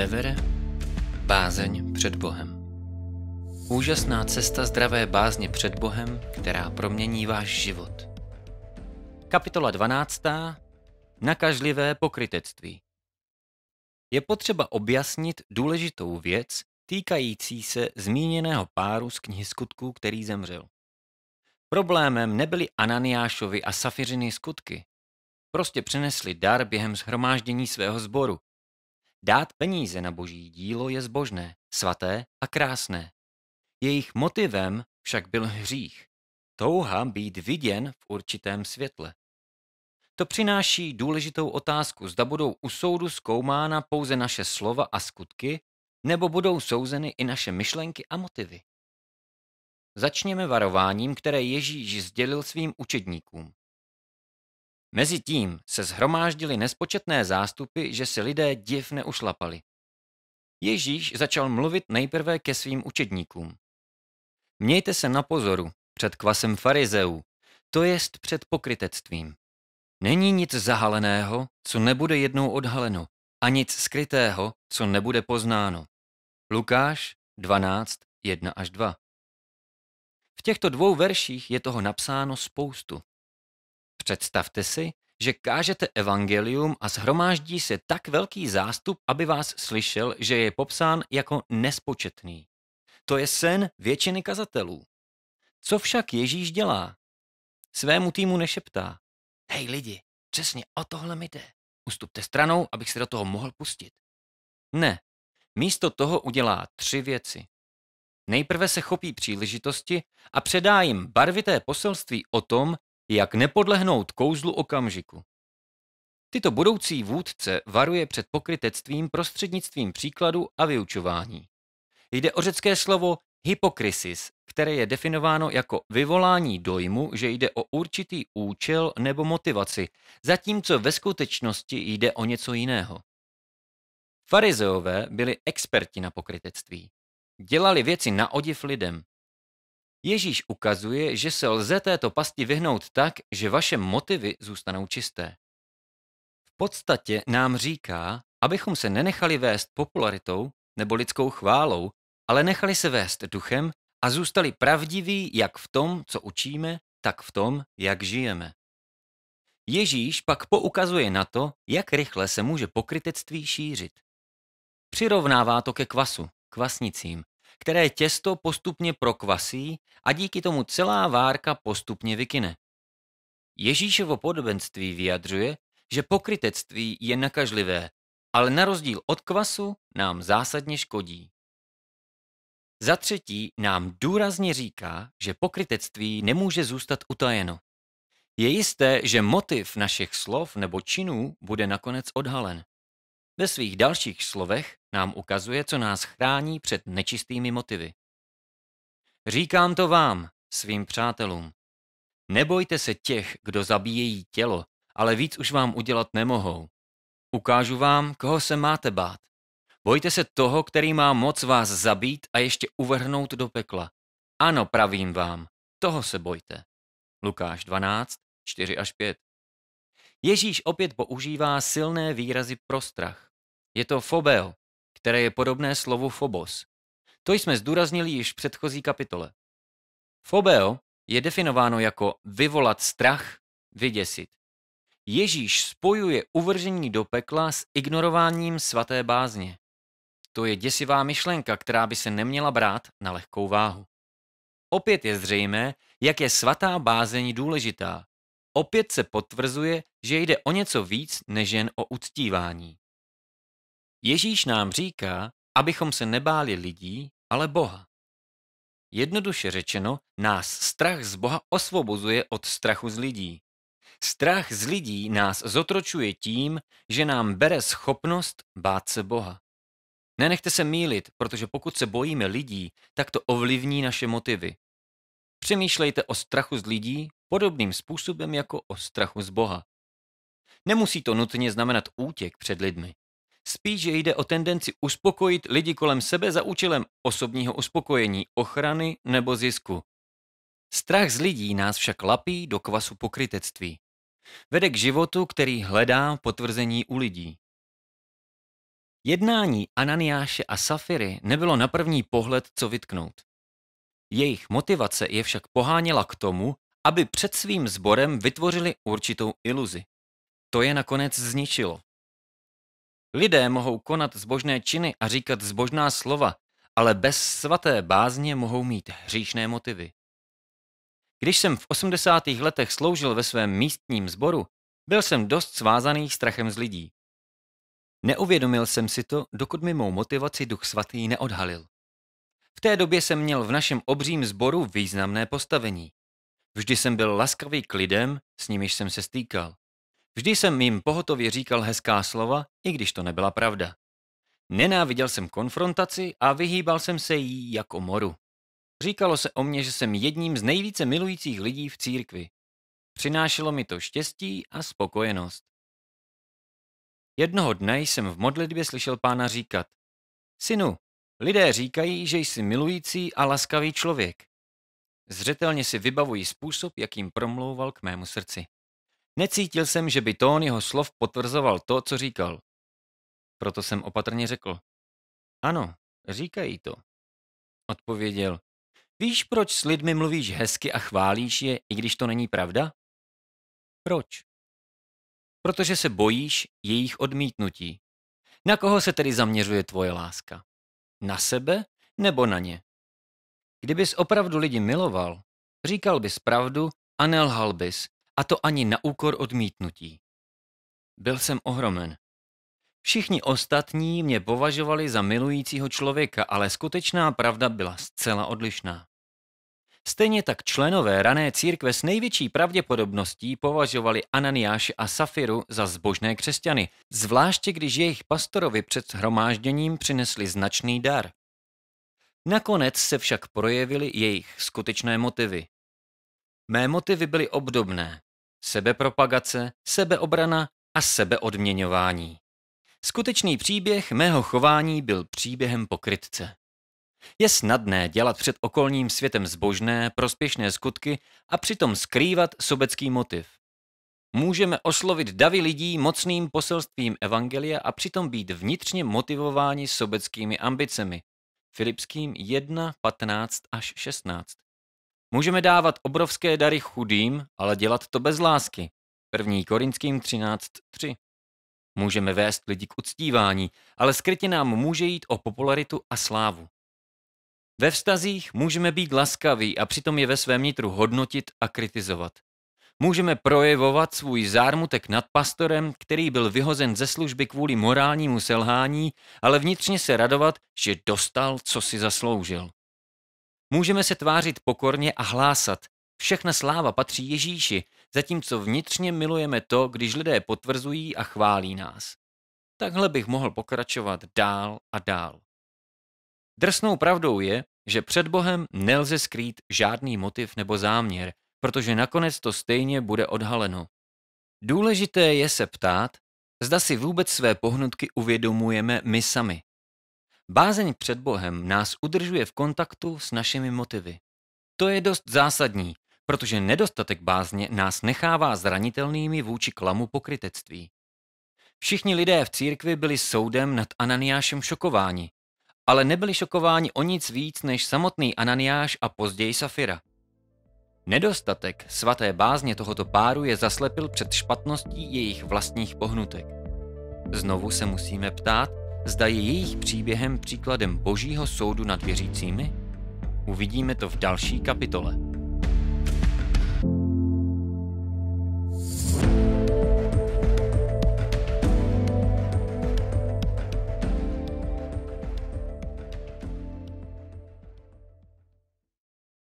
Bevere Bázeň před Bohem Úžasná cesta zdravé bázně před Bohem, která promění váš život. Kapitola 12. Nakažlivé pokrytectví Je potřeba objasnit důležitou věc týkající se zmíněného páru z knihy skutků, který zemřel. Problémem nebyly Ananiášovi a Safiřiny skutky. Prostě přinesli dar během shromáždění svého sboru, Dát peníze na boží dílo je zbožné, svaté a krásné. Jejich motivem však byl hřích, touha být viděn v určitém světle. To přináší důležitou otázku, zda budou u soudu zkoumána pouze naše slova a skutky, nebo budou souzeny i naše myšlenky a motivy. Začněme varováním, které Ježíš sdělil svým učedníkům. Mezitím se zhromáždili nespočetné zástupy, že si lidé div neušlapali. Ježíš začal mluvit nejprve ke svým učedníkům. Mějte se na pozoru před kvasem farizeů, to jest před pokrytectvím. Není nic zahaleného, co nebude jednou odhaleno, a nic skrytého, co nebude poznáno. Lukáš 12, 1 až 2. V těchto dvou verších je toho napsáno spoustu. Představte si, že kážete evangelium a shromáždí se tak velký zástup, aby vás slyšel, že je popsán jako nespočetný. To je sen většiny kazatelů. Co však Ježíš dělá? Svému týmu nešeptá. Hej lidi, přesně o tohle mi jde. Ustupte stranou, abych se do toho mohl pustit. Ne, místo toho udělá tři věci. Nejprve se chopí příležitosti a předá jim barvité poselství o tom, jak nepodlehnout kouzlu okamžiku. Tyto budoucí vůdce varuje před pokrytectvím prostřednictvím příkladu a vyučování. Jde o řecké slovo hypokrisis, které je definováno jako vyvolání dojmu, že jde o určitý účel nebo motivaci, zatímco ve skutečnosti jde o něco jiného. Farizeové byli experti na pokrytectví. Dělali věci na odiv lidem. Ježíš ukazuje, že se lze této pasti vyhnout tak, že vaše motivy zůstanou čisté. V podstatě nám říká, abychom se nenechali vést popularitou nebo lidskou chválou, ale nechali se vést duchem a zůstali pravdiví jak v tom, co učíme, tak v tom, jak žijeme. Ježíš pak poukazuje na to, jak rychle se může pokrytectví šířit. Přirovnává to ke kvasu, kvasnicím, které těsto postupně prokvasí a díky tomu celá várka postupně vykyne. Ježíšovo podobenství vyjadřuje, že pokrytectví je nakažlivé, ale na rozdíl od kvasu nám zásadně škodí. Za třetí nám důrazně říká, že pokrytectví nemůže zůstat utajeno. Je jisté, že motiv našich slov nebo činů bude nakonec odhalen. Ve svých dalších slovech nám ukazuje, co nás chrání před nečistými motivy. Říkám to vám, svým přátelům. Nebojte se těch, kdo zabíjejí tělo, ale víc už vám udělat nemohou. Ukážu vám, koho se máte bát. Bojte se toho, který má moc vás zabít a ještě uvrhnout do pekla. Ano, pravím vám, toho se bojte. Lukáš 12, 4 až 5. Ježíš opět používá silné výrazy pro strach. Je to fobeo, které je podobné slovu phobos. To jsme zdůraznili již v předchozí kapitole. Fobeo je definováno jako vyvolat strach, vyděsit. Ježíš spojuje uvržení do pekla s ignorováním svaté bázně. To je děsivá myšlenka, která by se neměla brát na lehkou váhu. Opět je zřejmé, jak je svatá bázeň důležitá. Opět se potvrzuje, že jde o něco víc než jen o uctívání. Ježíš nám říká, abychom se nebáli lidí, ale Boha. Jednoduše řečeno, nás strach z Boha osvobozuje od strachu z lidí. Strach z lidí nás zotročuje tím, že nám bere schopnost bát se Boha. Nenechte se mílit, protože pokud se bojíme lidí, tak to ovlivní naše motivy. Přemýšlejte o strachu z lidí podobným způsobem jako o strachu z Boha. Nemusí to nutně znamenat útěk před lidmi. Spíš jde o tendenci uspokojit lidi kolem sebe za účelem osobního uspokojení, ochrany nebo zisku. Strach z lidí nás však lapí do kvasu pokrytectví. Vede k životu, který hledá potvrzení u lidí. Jednání Ananiáše a Safiry nebylo na první pohled co vytknout. Jejich motivace je však poháněla k tomu, aby před svým sborem vytvořili určitou iluzi. To je nakonec zničilo. Lidé mohou konat zbožné činy a říkat zbožná slova, ale bez svaté bázně mohou mít hříšné motivy. Když jsem v 80. letech sloužil ve svém místním sboru, byl jsem dost svázaný strachem z lidí. Neuvědomil jsem si to, dokud mi mou motivaci Duch Svatý neodhalil. V té době jsem měl v našem obřím sboru významné postavení. Vždy jsem byl laskavý k lidem, s nimiž jsem se stýkal. Vždy jsem jim pohotově říkal hezká slova, i když to nebyla pravda. Nenáviděl jsem konfrontaci a vyhýbal jsem se jí jako moru. Říkalo se o mně, že jsem jedním z nejvíce milujících lidí v církvi. Přinášelo mi to štěstí a spokojenost. Jednoho dne jsem v modlitbě slyšel pána říkat, Synu, lidé říkají, že jsi milující a laskavý člověk. Zřetelně si vybavuji způsob, jakým promlouval k mému srdci. Necítil jsem, že by tón jeho slov potvrzoval to, co říkal. Proto jsem opatrně řekl. Ano, říkají to. Odpověděl. Víš, proč s lidmi mluvíš hezky a chválíš je, i když to není pravda? Proč? Protože se bojíš jejich odmítnutí. Na koho se tedy zaměřuje tvoje láska? Na sebe nebo na ně? Kdybys opravdu lidi miloval, říkal bys pravdu a nelhal bys, a to ani na úkor odmítnutí. Byl jsem ohromen. Všichni ostatní mě považovali za milujícího člověka, ale skutečná pravda byla zcela odlišná. Stejně tak členové rané církve s největší pravděpodobností považovali Ananiáše a Safiru za zbožné křesťany, zvláště když jejich pastorovi před shromážděním přinesli značný dar. Nakonec se však projevily jejich skutečné motivy. Mé motivy byly obdobné sebepropagace, sebeobrana a sebeodměňování. Skutečný příběh mého chování byl příběhem pokrytce. Je snadné dělat před okolním světem zbožné, prospěšné skutky a přitom skrývat sobecký motiv. Můžeme oslovit davy lidí mocným poselstvím Evangelia a přitom být vnitřně motivováni sobeckými ambicemi. Filipským 1, 15 až 16. Můžeme dávat obrovské dary chudým, ale dělat to bez lásky. 1. Korinským 13.3 Můžeme vést lidi k uctívání, ale skrytě nám může jít o popularitu a slávu. Ve vztazích můžeme být laskaví a přitom je ve svém nitru hodnotit a kritizovat. Můžeme projevovat svůj zármutek nad pastorem, který byl vyhozen ze služby kvůli morálnímu selhání, ale vnitřně se radovat, že dostal, co si zasloužil. Můžeme se tvářit pokorně a hlásat. Všechna sláva patří Ježíši, zatímco vnitřně milujeme to, když lidé potvrzují a chválí nás. Takhle bych mohl pokračovat dál a dál. Drsnou pravdou je, že před Bohem nelze skrýt žádný motiv nebo záměr, protože nakonec to stejně bude odhaleno. Důležité je se ptát, zda si vůbec své pohnutky uvědomujeme my sami. Bázeň před Bohem nás udržuje v kontaktu s našimi motivy. To je dost zásadní, protože nedostatek bázně nás nechává zranitelnými vůči klamu pokrytectví. Všichni lidé v církvi byli soudem nad Ananiášem šokováni, ale nebyli šokováni o nic víc než samotný Ananiáš a později Safira. Nedostatek svaté bázně tohoto páru je zaslepil před špatností jejich vlastních pohnutek. Znovu se musíme ptát, Zda je jejich příběhem příkladem božího soudu nad věřícími? Uvidíme to v další kapitole.